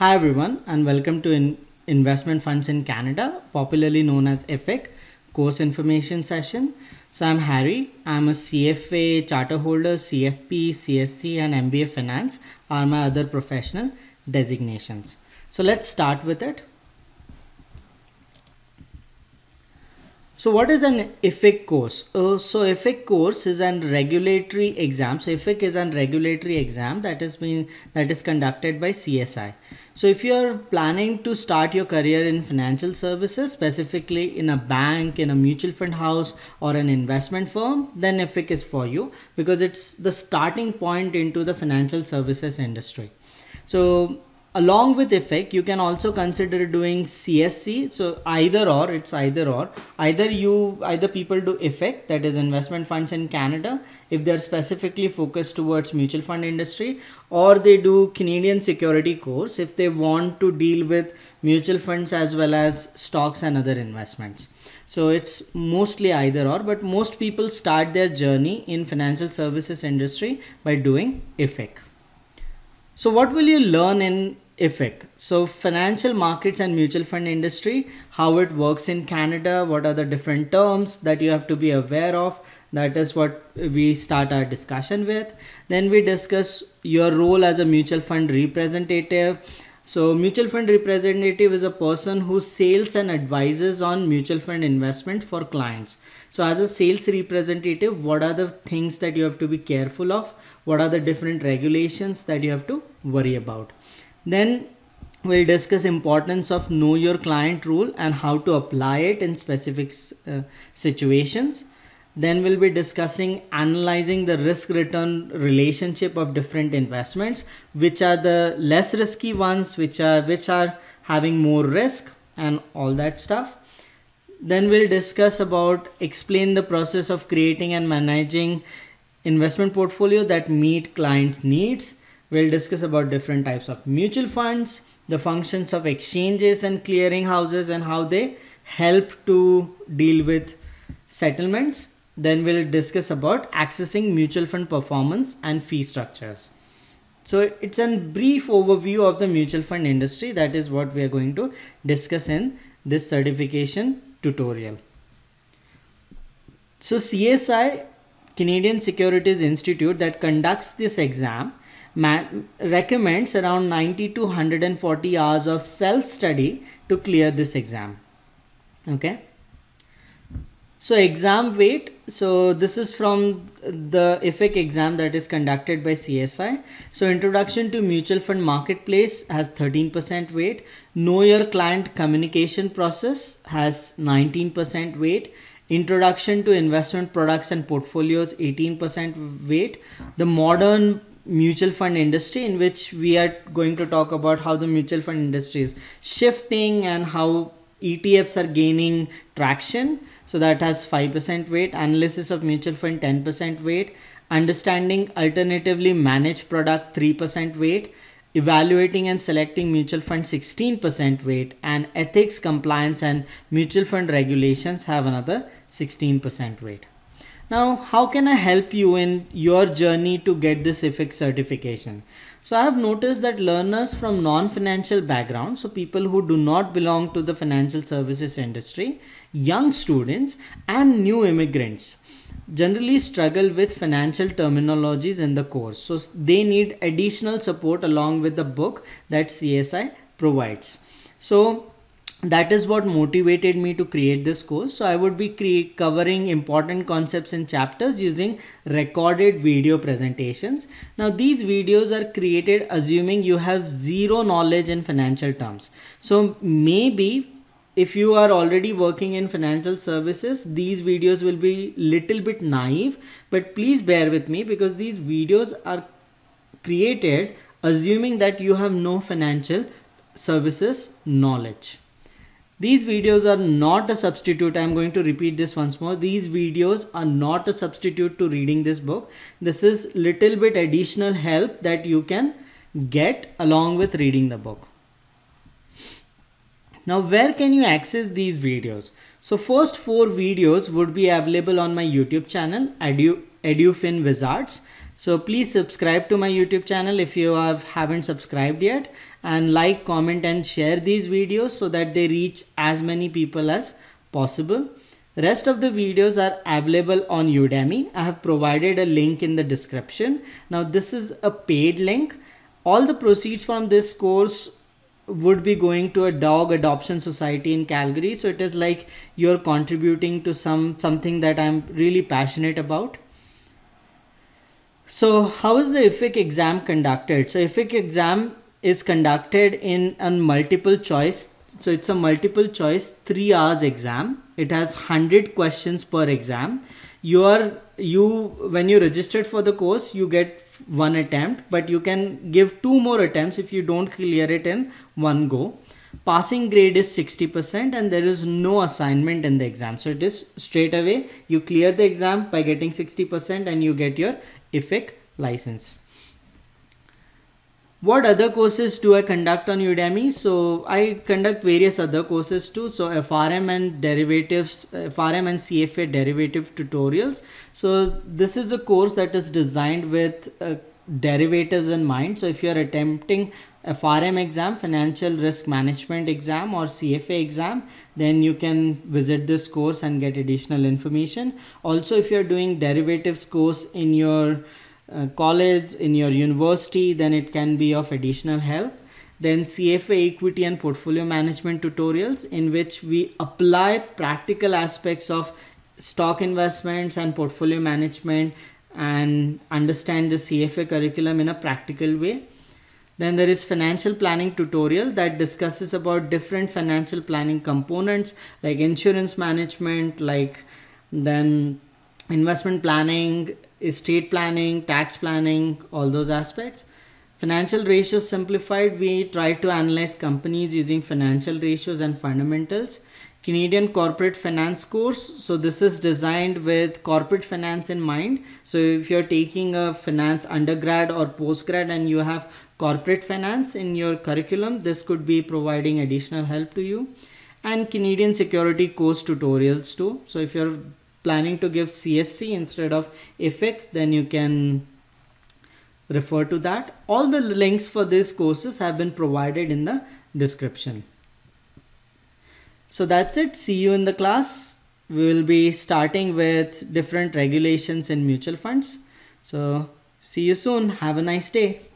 Hi everyone and welcome to in Investment Funds in Canada, popularly known as IFIC, course information session. So I'm Harry. I'm a CFA charter holder, CFP, CSC and MBA Finance are my other professional designations. So let's start with it. So what is an EFIC course? Uh, so EFIC course is an regulatory exam. So EFIC is an regulatory exam that is being that is conducted by CSI. So if you are planning to start your career in financial services, specifically in a bank, in a mutual fund house or an investment firm, then EFIC is for you because it's the starting point into the financial services industry. So along with effect you can also consider doing csc so either or it's either or either you either people do effect that is investment funds in canada if they're specifically focused towards mutual fund industry or they do canadian security course if they want to deal with mutual funds as well as stocks and other investments so it's mostly either or but most people start their journey in financial services industry by doing effect so what will you learn in effect so financial markets and mutual fund industry how it works in canada what are the different terms that you have to be aware of that is what we start our discussion with then we discuss your role as a mutual fund representative so mutual fund representative is a person who sales and advises on mutual fund investment for clients so as a sales representative what are the things that you have to be careful of what are the different regulations that you have to worry about then we'll discuss importance of know your client rule and how to apply it in specific uh, situations then we'll be discussing analyzing the risk return relationship of different investments which are the less risky ones which are which are having more risk and all that stuff then we'll discuss about explain the process of creating and managing investment portfolio that meet client needs we'll discuss about different types of mutual funds, the functions of exchanges and clearing houses and how they help to deal with settlements. Then we'll discuss about accessing mutual fund performance and fee structures. So it's a brief overview of the mutual fund industry. That is what we are going to discuss in this certification tutorial. So CSI, Canadian Securities Institute that conducts this exam recommends around 90 to 140 hours of self-study to clear this exam. Okay. So exam weight. So this is from the IFIC exam that is conducted by CSI. So introduction to mutual fund marketplace has 13% weight. Know your client communication process has 19% weight. Introduction to investment products and portfolios 18% weight. The modern mutual fund industry in which we are going to talk about how the mutual fund industry is shifting and how ETFs are gaining traction. So that has 5% weight, analysis of mutual fund 10% weight, understanding alternatively managed product 3% weight, evaluating and selecting mutual fund 16% weight, and ethics, compliance, and mutual fund regulations have another 16% weight. Now, how can I help you in your journey to get this IFIC certification? So I have noticed that learners from non-financial backgrounds, so people who do not belong to the financial services industry, young students and new immigrants generally struggle with financial terminologies in the course. So they need additional support along with the book that CSI provides. So that is what motivated me to create this course so i would be covering important concepts and chapters using recorded video presentations now these videos are created assuming you have zero knowledge in financial terms so maybe if you are already working in financial services these videos will be little bit naive but please bear with me because these videos are created assuming that you have no financial services knowledge these videos are not a substitute. I'm going to repeat this once more. These videos are not a substitute to reading this book. This is little bit additional help that you can get along with reading the book. Now where can you access these videos? So first four videos would be available on my YouTube channel Edu EduFin Wizards. So please subscribe to my YouTube channel if you have, haven't subscribed yet and like comment and share these videos so that they reach as many people as possible rest of the videos are available on udemy i have provided a link in the description now this is a paid link all the proceeds from this course would be going to a dog adoption society in calgary so it is like you're contributing to some something that i'm really passionate about so how is the IFIC exam conducted? So IFIC exam is conducted in a multiple choice. So it's a multiple choice three hours exam. It has 100 questions per exam. You are, you, when you registered for the course, you get one attempt, but you can give two more attempts if you don't clear it in one go. Passing grade is 60% and there is no assignment in the exam. So it is straight away, you clear the exam by getting 60% and you get your IFIC license. What other courses do I conduct on Udemy? So I conduct various other courses too. So FRM and derivatives, FRM and CFA derivative tutorials. So this is a course that is designed with uh, derivatives in mind. So if you're attempting FRM exam, financial risk management exam or CFA exam, then you can visit this course and get additional information. Also, if you're doing derivatives course in your uh, college, in your university, then it can be of additional help. Then CFA equity and portfolio management tutorials in which we apply practical aspects of stock investments and portfolio management and understand the CFA curriculum in a practical way. Then there is financial planning tutorial that discusses about different financial planning components like insurance management, like then investment planning, estate planning, tax planning, all those aspects. Financial ratios simplified, we try to analyze companies using financial ratios and fundamentals. Canadian Corporate Finance course. So this is designed with corporate finance in mind. So if you're taking a finance undergrad or postgrad and you have corporate finance in your curriculum, this could be providing additional help to you and Canadian security course tutorials too. So if you're planning to give CSC instead of IFIC, then you can refer to that. All the links for these courses have been provided in the description. So that's it. See you in the class. We will be starting with different regulations in mutual funds. So see you soon. Have a nice day.